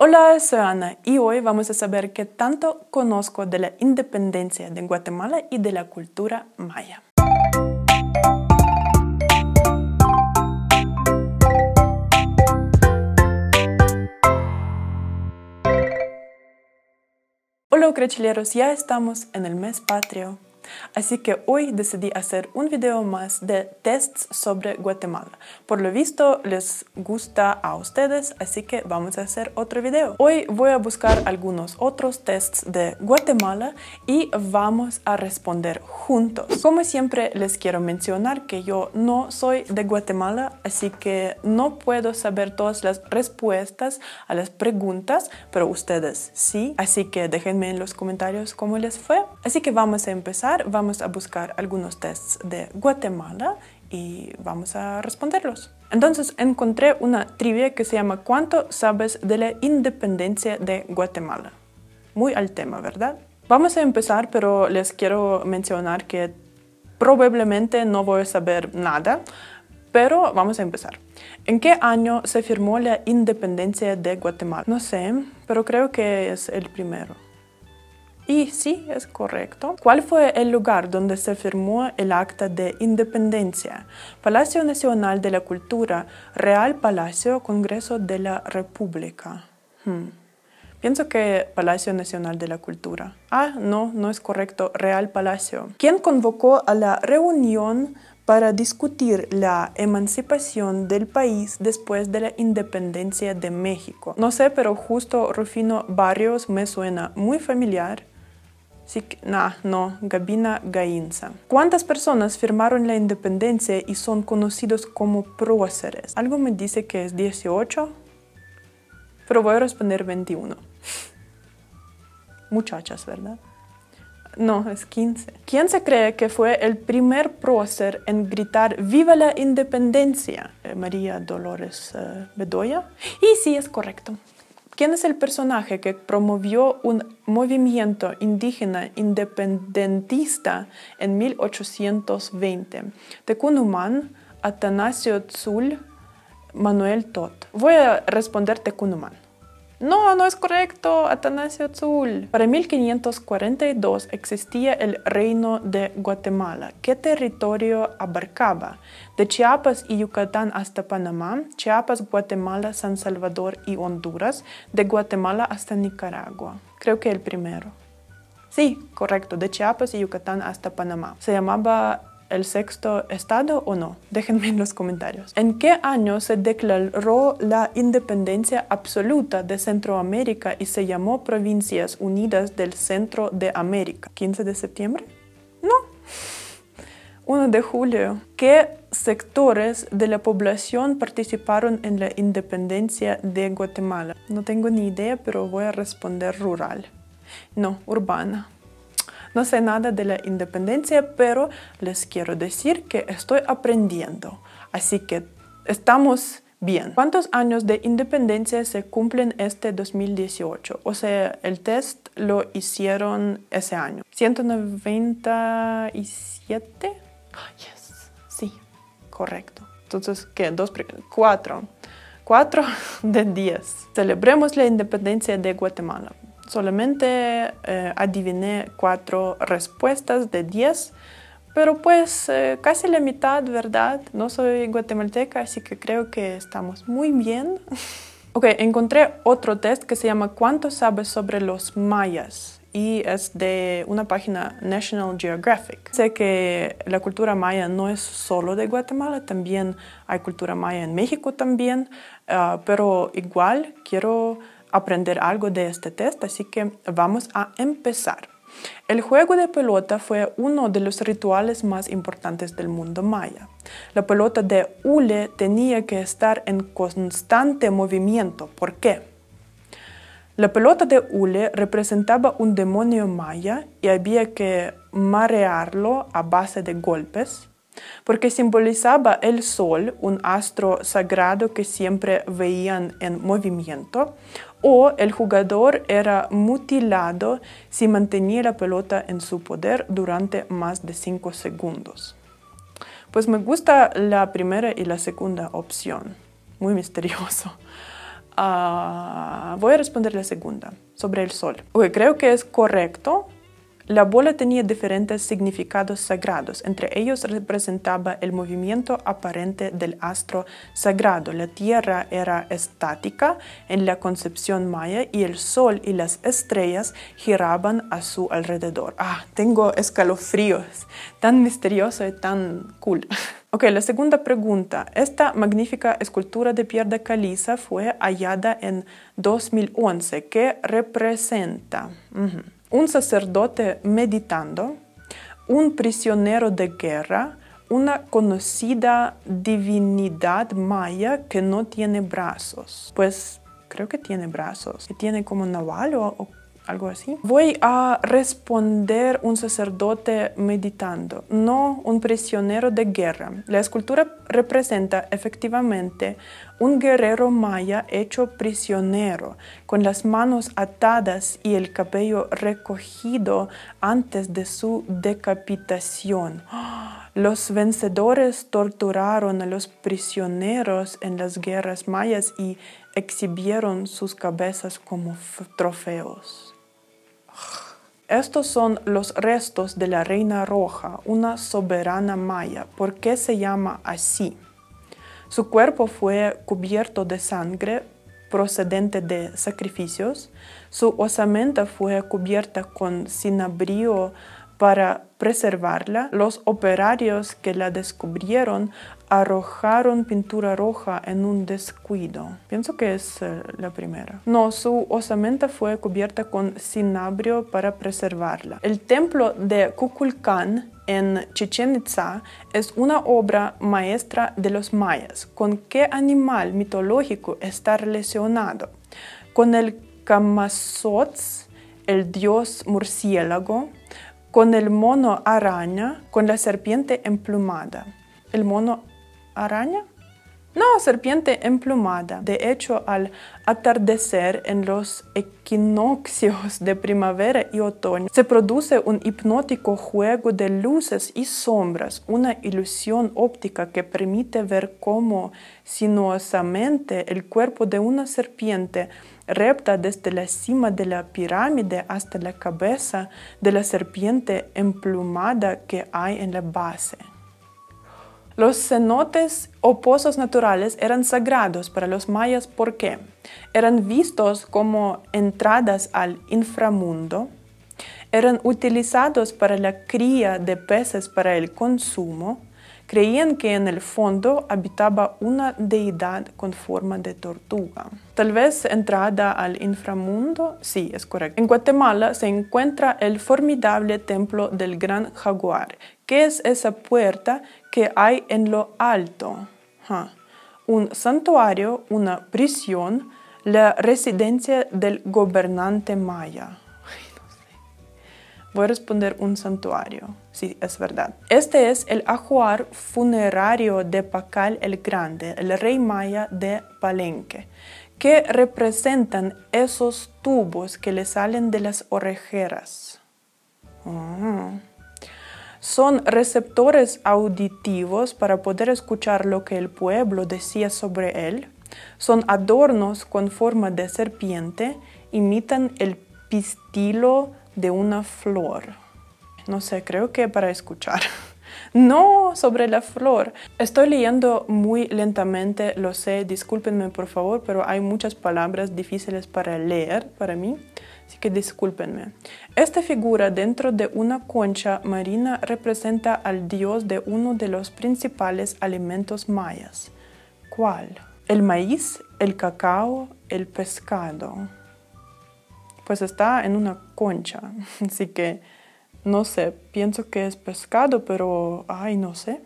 Hola, soy Ana y hoy vamos a saber qué tanto conozco de la independencia de Guatemala y de la cultura maya. Hola, crechilleros, ya estamos en el mes patrio. Así que hoy decidí hacer un video más de tests sobre Guatemala. Por lo visto les gusta a ustedes, así que vamos a hacer otro video. Hoy voy a buscar algunos otros tests de Guatemala y vamos a responder juntos. Como siempre les quiero mencionar que yo no soy de Guatemala, así que no puedo saber todas las respuestas a las preguntas, pero ustedes sí, así que déjenme en los comentarios cómo les fue. Así que vamos a empezar vamos a buscar algunos tests de Guatemala y vamos a responderlos. Entonces encontré una trivia que se llama ¿Cuánto sabes de la independencia de Guatemala? Muy al tema, ¿verdad? Vamos a empezar, pero les quiero mencionar que probablemente no voy a saber nada, pero vamos a empezar. ¿En qué año se firmó la independencia de Guatemala? No sé, pero creo que es el primero. Y sí, es correcto. ¿Cuál fue el lugar donde se firmó el Acta de Independencia? Palacio Nacional de la Cultura, Real Palacio, Congreso de la República. Hmm. Pienso que Palacio Nacional de la Cultura. Ah, no, no es correcto, Real Palacio. ¿Quién convocó a la reunión para discutir la emancipación del país después de la independencia de México. No sé, pero justo Rufino Barrios me suena muy familiar no, Gabina Gainza. ¿Cuántas personas firmaron la independencia y son conocidos como próceres? Algo me dice que es 18, pero voy a responder 21. Muchachas, ¿verdad? No, es 15. ¿Quién se cree que fue el primer prócer en gritar ¡Viva la independencia? Eh, María Dolores eh, Bedoya. Y sí, es correcto. ¿Quién es el personaje que promovió un movimiento indígena independentista en 1820? Tecunumán, Atanasio Tzul, Manuel Tot. Voy a responder Tecunumán. No, no es correcto, Atanasio Azul. Para 1542 existía el Reino de Guatemala. ¿Qué territorio abarcaba? De Chiapas y Yucatán hasta Panamá, Chiapas, Guatemala, San Salvador y Honduras, de Guatemala hasta Nicaragua. Creo que el primero. Sí, correcto, de Chiapas y Yucatán hasta Panamá. Se llamaba el sexto estado o no? Déjenme en los comentarios. ¿En qué año se declaró la independencia absoluta de Centroamérica y se llamó Provincias Unidas del Centro de América? ¿15 de septiembre? No. 1 de julio. ¿Qué sectores de la población participaron en la independencia de Guatemala? No tengo ni idea, pero voy a responder rural. No, urbana. No sé nada de la independencia, pero les quiero decir que estoy aprendiendo. Así que estamos bien. ¿Cuántos años de independencia se cumplen este 2018? O sea, el test lo hicieron ese año. 197. yes. Sí, correcto. Entonces, ¿qué? Dos, cuatro. 4 de 10. Celebremos la independencia de Guatemala. Solamente eh, adiviné cuatro respuestas de diez, pero pues eh, casi la mitad, ¿verdad? No soy guatemalteca, así que creo que estamos muy bien. ok, encontré otro test que se llama ¿Cuánto sabes sobre los mayas? y es de una página National Geographic. Sé que la cultura maya no es solo de Guatemala, también hay cultura maya en México también, ah, pero igual quiero aprender algo de este test, así que vamos a empezar. El juego de pelota fue uno de los rituales más importantes del mundo maya. La pelota de Ule tenía que estar en constante movimiento. ¿Por qué? La pelota de Ule representaba un demonio maya y había que marearlo a base de golpes porque simbolizaba el sol, un astro sagrado que siempre veían en movimiento, o el jugador era mutilado si mantenía la pelota en su poder durante más de 5 segundos. Pues me gusta la primera y la segunda opción. Muy misterioso. Ah, voy a responder la segunda, sobre el sol. creo que es correcto la bola tenía diferentes significados sagrados, entre ellos representaba el movimiento aparente del astro sagrado. La Tierra era estática en la concepción maya y el Sol y las estrellas giraban a su alrededor. Ah, tengo escalofríos, tan misterioso y tan cool. Ok, la segunda pregunta. Esta magnífica escultura de Pierre de Caliza fue hallada en 2011. ¿Qué representa? un sacerdote meditando, un prisionero de guerra, una conocida divinidad maya que no tiene brazos. Pues creo que tiene brazos, que tiene como un o algo así. Voy a responder un sacerdote meditando, no un prisionero de guerra. La escultura representa efectivamente un guerrero maya hecho prisionero, con las manos atadas y el cabello recogido antes de su decapitación. Los vencedores torturaron a los prisioneros en las guerras mayas y exhibieron sus cabezas como trofeos. Estos son los restos de la Reina Roja, una soberana maya. ¿Por qué se llama así? Su cuerpo fue cubierto de sangre procedente de sacrificios. Su osamenta fue cubierta con cinabrio para preservarla, los operarios que la descubrieron arrojaron pintura roja en un descuido. Pienso que es eh, la primera. No, su osamenta fue cubierta con cinabrio para preservarla. El templo de Kukulcán en Chichen Itza es una obra maestra de los mayas. ¿Con qué animal mitológico está relacionado? Con el Camazotz, el dios murciélago, con el mono araña, con la serpiente emplumada. El mono araña no, serpiente emplumada. De hecho, al atardecer en los equinoccios de primavera y otoño, se produce un hipnótico juego de luces y sombras, una ilusión óptica que permite ver cómo sinuosamente el cuerpo de una serpiente repta desde la cima de la pirámide hasta la cabeza de la serpiente emplumada que hay en la base. Los cenotes o pozos naturales eran sagrados para los mayas porque eran vistos como entradas al inframundo, eran utilizados para la cría de peces para el consumo, creían que en el fondo habitaba una deidad con forma de tortuga. Tal vez entrada al inframundo, sí, es correcto. En Guatemala se encuentra el formidable templo del Gran Jaguar, que es esa puerta que hay en lo alto. Un santuario, una prisión, la residencia del gobernante maya. Voy a responder un santuario, sí, es verdad. Este es el ajuar funerario de Pacal el Grande, el rey maya de Palenque, ¿Qué representan esos tubos que le salen de las orejeras. Ah son receptores auditivos para poder escuchar lo que el pueblo decía sobre él, son adornos con forma de serpiente, imitan el pistilo de una flor. No sé, creo que para escuchar. No, sobre la flor. Estoy leyendo muy lentamente, lo sé, discúlpenme por favor, pero hay muchas palabras difíciles para leer para mí así que discúlpenme. Esta figura dentro de una concha marina representa al dios de uno de los principales alimentos mayas. ¿Cuál? El maíz, el cacao, el pescado. Pues está en una concha, así que no sé, pienso que es pescado, pero ay, no sé.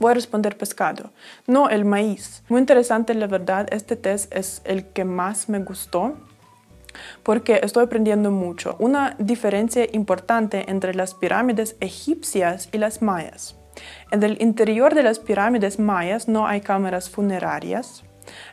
Voy a responder pescado, no el maíz. Muy interesante, la verdad, este test es el que más me gustó porque estoy aprendiendo mucho. Una diferencia importante entre las pirámides egipcias y las mayas. En el interior de las pirámides mayas no hay cámaras funerarias.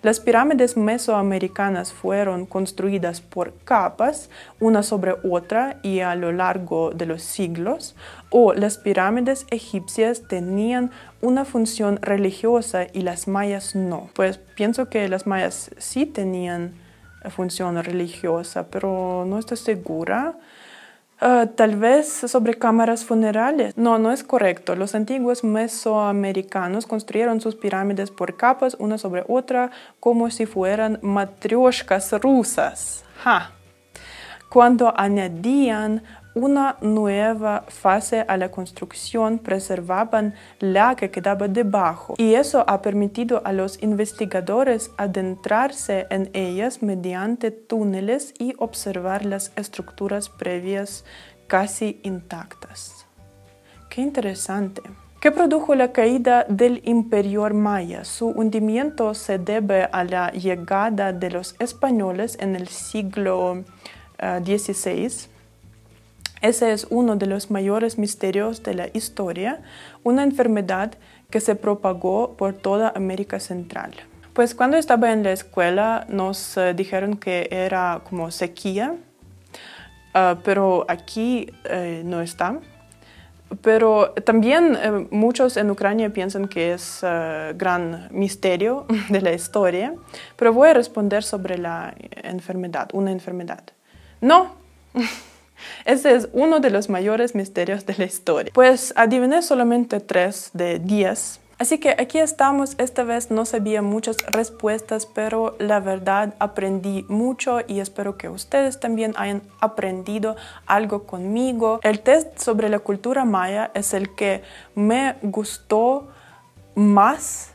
Las pirámides mesoamericanas fueron construidas por capas, una sobre otra y a lo largo de los siglos, o las pirámides egipcias tenían una función religiosa y las mayas no. Pues pienso que las mayas sí tenían función religiosa, pero no estoy segura. Ah, tal vez sobre cámaras funerales. No, no es correcto. Los antiguos mesoamericanos construyeron sus pirámides por capas, una sobre otra, como si fueran matrioshkas rusas. Ja. Cuando añadían una nueva fase a la construcción preservaban la que quedaba debajo y eso ha permitido a los investigadores adentrarse en ellas mediante túneles y observar las estructuras previas casi intactas. ¡Qué interesante! ¿Qué produjo la caída del imperio maya? Su hundimiento se debe a la llegada de los españoles en el siglo XVI eh, ese es uno de los mayores misterios de la historia, una enfermedad que se propagó por toda América Central. Pues cuando estaba en la escuela nos eh, dijeron que era como sequía, ah, pero aquí eh, no está. Pero también eh, muchos en Ucrania piensan que es gran misterio de la historia, pero voy a responder sobre la enfermedad, una enfermedad. No, Ese es uno de los mayores misterios de la historia. Pues adiviné solamente tres de diez. Así que aquí estamos, esta vez no sabía muchas respuestas, pero la verdad aprendí mucho y espero que ustedes también hayan aprendido algo conmigo. El test sobre la cultura maya es el que me gustó más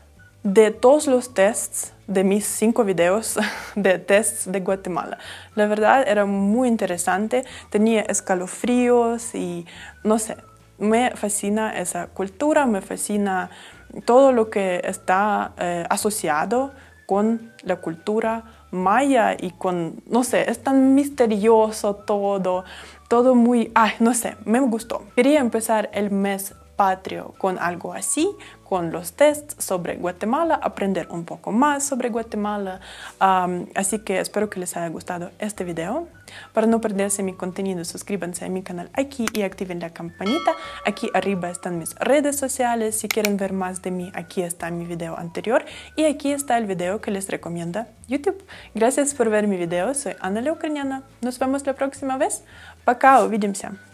de todos los tests de mis cinco videos de tests de Guatemala. La verdad era muy interesante, tenía escalofríos y no sé, me fascina esa cultura, me fascina todo lo que está eh, asociado con la cultura maya y con, no sé, es tan misterioso todo, todo muy, ay, no sé, me gustó. Quería empezar el mes patrio con algo así, con los tests sobre Guatemala, aprender un poco más sobre Guatemala. así que espero que les haya gustado este video. Para no perderse mi contenido, suscríbanse a mi canal aquí y activen la campanita. Aquí arriba están mis redes sociales. Si quieren ver más de mí, aquí está mi video anterior y aquí está el video que les recomienda YouTube. Gracias por ver mi video. Soy Ana la Ucraniana. Nos vemos la próxima vez. Пока, увидимся!